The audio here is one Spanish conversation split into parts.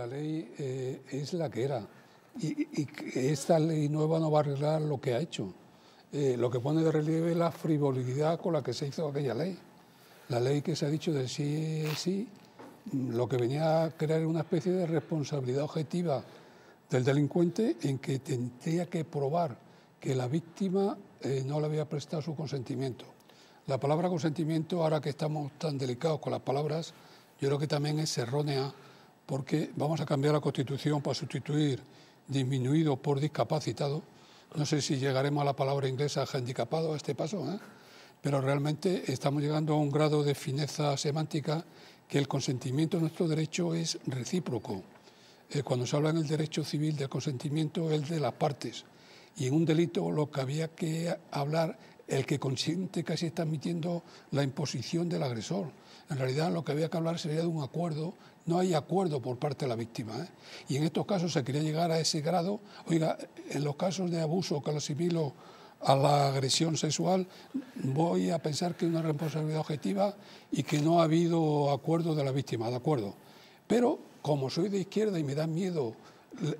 La ley eh, es la que era y, esta ley nueva no va a arreglar lo que ha hecho. Eh, lo que pone de relieve es la frivolidad con la que se hizo aquella ley. La ley que se ha dicho de sí es sí, lo que venía a crear una especie de responsabilidad objetiva del delincuente en que tendría que probar que la víctima eh, no le había prestado su consentimiento. La palabra consentimiento, ahora que estamos tan delicados con las palabras, yo creo que también es errónea porque vamos a cambiar la Constitución para sustituir disminuido por discapacitado. No sé si llegaremos a la palabra inglesa handicapado a este paso, ¿eh? pero realmente estamos llegando a un grado de fineza semántica que el consentimiento de nuestro derecho es recíproco. Eh, cuando se habla en el derecho civil del consentimiento es de las partes y en un delito lo que había que hablar el que consiente casi está admitiendo la imposición del agresor. En realidad lo que había que hablar sería de un acuerdo. No hay acuerdo por parte de la víctima. ¿eh? Y en estos casos se quería llegar a ese grado. Oiga, en los casos de abuso que lo asimilo a la agresión sexual, voy a pensar que es una responsabilidad objetiva y que no ha habido acuerdo de la víctima, de acuerdo. Pero como soy de izquierda y me da miedo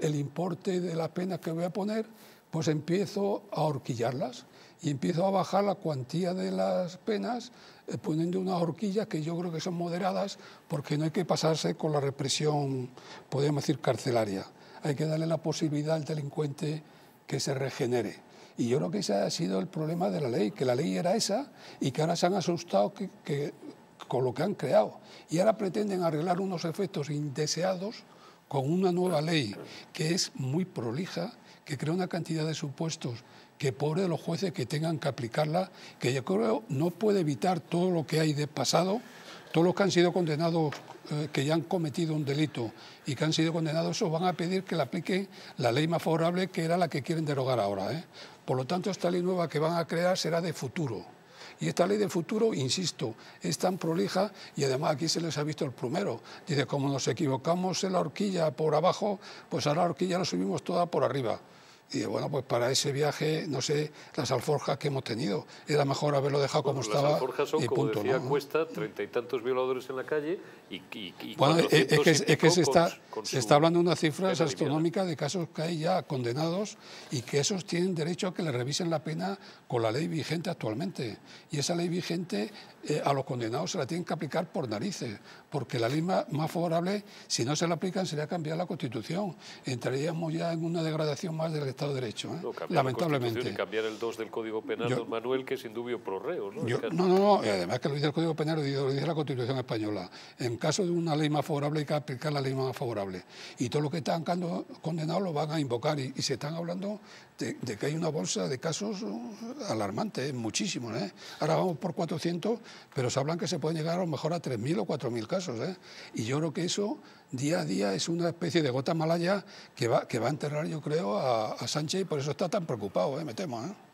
el importe de las penas que voy a poner, pues empiezo a horquillarlas y empiezo a bajar la cuantía de las penas eh, poniendo unas horquillas que yo creo que son moderadas porque no hay que pasarse con la represión, podríamos decir, carcelaria. Hay que darle la posibilidad al delincuente que se regenere. Y yo creo que ese ha sido el problema de la ley, que la ley era esa y que ahora se han asustado con lo que han creado. Y ahora pretenden arreglar unos efectos indeseados con una nueva ley que es muy prolija, que crea una cantidad de supuestos que pobre de los jueces que tengan que aplicarla, que yo creo no puede evitar todo lo que hay de pasado, todos los que han sido condenados, eh, que ya han cometido un delito y que han sido condenados, o van a pedir que le apliquen la ley más favorable que era la que quieren derogar ahora. ¿eh? Por lo tanto, esta ley nueva que van a crear será de futuro. Y esta ley de futuro, insisto, es tan prolija y además aquí se les ha visto el primero. Dice, como nos equivocamos en la horquilla por abajo, pues ahora la horquilla la subimos toda por arriba. Y bueno, pues para ese viaje, no sé, las alforjas que hemos tenido, era mejor haberlo dejado como estaba. y punto, como decía Cuesta, treinta y tantos violadores en la calle y. bueno, eh, eh, es que, es que se, está, se está hablando de una cifra astronómica de casos que hay ya condenados y que esos tienen derecho a que le revisen la pena con la ley vigente actualmente. Y esa ley vigente eh, a los condenados se la tienen que aplicar por narices, porque la ley más, favorable, si no se la aplican, sería cambiar la Constitución. Entraríamos ya en una degradación más del Estado de Derecho, ¿eh? lamentablemente. La cambiar el 2 del Código Penal, don Manuel, que es indubio pro reo, ¿no? no, no, además que lo dice el Código Penal, lo dice la Constitución Española. En caso de una ley más favorable hay que aplicar la ley más favorable. Y todo lo que están condenados lo van a invocar y, se están hablando de, que hay una bolsa de casos alarmantes, muchísimos. ¿eh? Ahora vamos por 400, pero se hablan que se pueden llegar a lo mejor a 3.000 o 4.000 casos. ¿eh? Y yo creo que eso día a día es una especie de gota malaya que va, que va a enterrar, yo creo, a, Sánchez y por eso está tan preocupado, ¿eh? me temo. ¿eh?